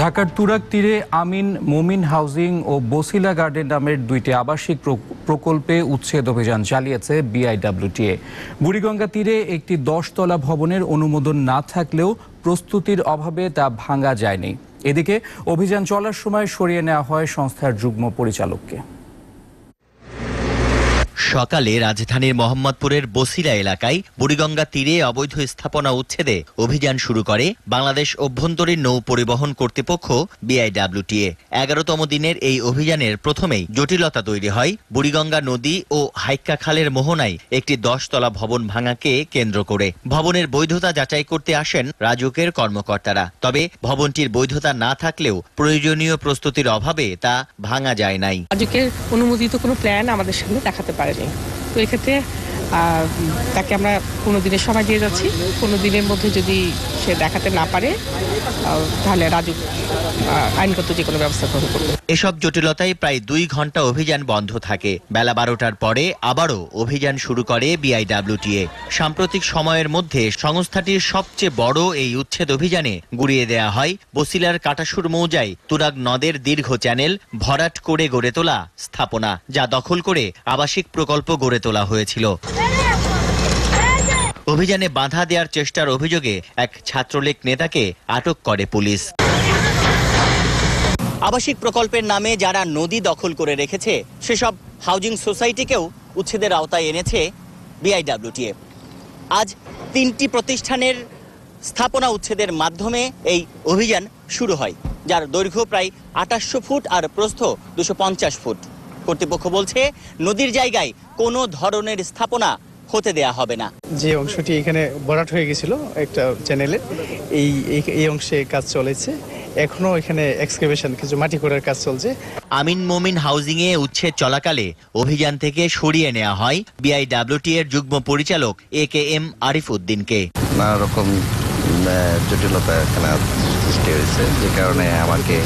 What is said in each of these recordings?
ঢাকার তুরাক তীরে আমিন মোমিন হাউজিং ও বসিলা গার্ডেন নামের দুইটি আবাসিক প্রকল্পে উচ্ছেদ অভিযান চালিয়েছে বিআইডাব্লিউটিএ বুড়িগঙ্গা তীরে একটি দশতলা ভবনের অনুমোদন না থাকলেও প্রস্তুতির অভাবে তা ভাঙা যায়নি এদিকে অভিযান চলার সময় সরিয়ে নেওয়া হয় সংস্থার যুগ্ম পরিচালককে সকালে রাজধানীর মোহাম্মদপুরের বসিলা এলাকায় বুড়িগঙ্গা তীরে অবৈধ স্থাপনা উচ্ছেদে অভিযান শুরু করে বাংলাদেশ অভ্যন্তরীণ নৌ পরিবহন কর্তৃপক্ষ বিআইডাব্লিউটিএ এগারোতম দিনের এই অভিযানের প্রথমেই জটিলতা তৈরি হয় বুড়িগঙ্গা নদী ও হাইক্কা খালের মোহনায় একটি দশতলা ভবন ভাঙাকে কেন্দ্র করে ভবনের বৈধতা যাচাই করতে আসেন রাজুকের কর্মকর্তারা তবে ভবনটির বৈধতা না থাকলেও প্রয়োজনীয় প্রস্তুতির অভাবে তা ভাঙা যায় নাই রাজুকের অনুমোদিত কোনো প্ল্যান আমাদের সামনে দেখাতে পারেনি থাকে তো এক্ষেত্রে তাকে আমরা কোনো দিনের সময় দিয়ে যাচ্ছি কোনো দিনের মধ্যে যদি সে দেখাতে না পারে তাহলে রাজু আইনগত যে কোনো ব্যবস্থা গ্রহণ করবে এসব জটিলতায় প্রায় দুই ঘন্টা অভিযান বন্ধ থাকে বেলা বারোটার পরে আবারও অভিযান শুরু করে বিআইডাব্লিউটিএ সাম্প্রতিক সময়ের মধ্যে সংস্থাটির সবচেয়ে বড় এই উচ্ছেদ অভিযানে গুড়িয়ে দেয়া হয় বসিলার কাটাসুর মৌজায় তুরাগ নদের দীর্ঘ চ্যানেল ভরাট করে গড়ে তোলা স্থাপনা যা দখল করে আবাসিক প্রকল্প গড়ে তোলা হয়েছিল অভিযানে বাধা দেওয়ার চেষ্টার অভিযোগে এক ছাত্রলীগ নেতাকে আটক করে পুলিশ আবাসিক প্রকল্পের নামে যারা নদী দখল করে রেখেছে সেসব হাউজিং সোসাইটিকেও উচ্ছেদের আওতায় এনেছে বিআইডাব্লিউটিএ আজ তিনটি প্রতিষ্ঠানের স্থাপনা উচ্ছেদের মাধ্যমে এই অভিযান শুরু হয় যার দৈর্ঘ্য প্রায় আটাশশো ফুট আর প্রস্থ দুশো পঞ্চাশ ফুট কর্তৃপক্ষ বলছে নদীর জায়গায় কোনো ধরনের স্থাপনা হতে দেয়া হবে না যে অংশটি এখানে ভরাট হয়ে গেছিল একটা চ্যানেলে এই এই অংশে কাজ চলেছে এখনো এখানে এক্সকেভেশন কিছু মাটি খোঁড়ার কাজ চলছে আমিন মোমিন হাউজিং এ উচ্ছেদ চলাকালে অভিযান থেকে সরিয়ে নেওয়া হয় বিআইডব্লিউটি এর যুগ্ম পরিচালক এ কে এম আরিফ উদ্দিনকে নানা রকম জটিলতা এখানে সৃষ্টি হয়েছে যে কারণে আমাকে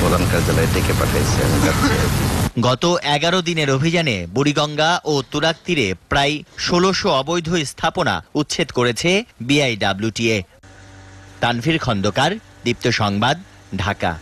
প্রধান কার্যালয়ে ডেকে পাঠিয়েছে গত এগারো দিনের অভিযানে বুড়িগঙ্গা ও তুরাক তীরে প্রায় ষোলোশো অবৈধ স্থাপনা উচ্ছেদ করেছে বিআইডব্লিউটিএ তানভীর খন্দকার দীপ্ত সংবাদ ঢাকা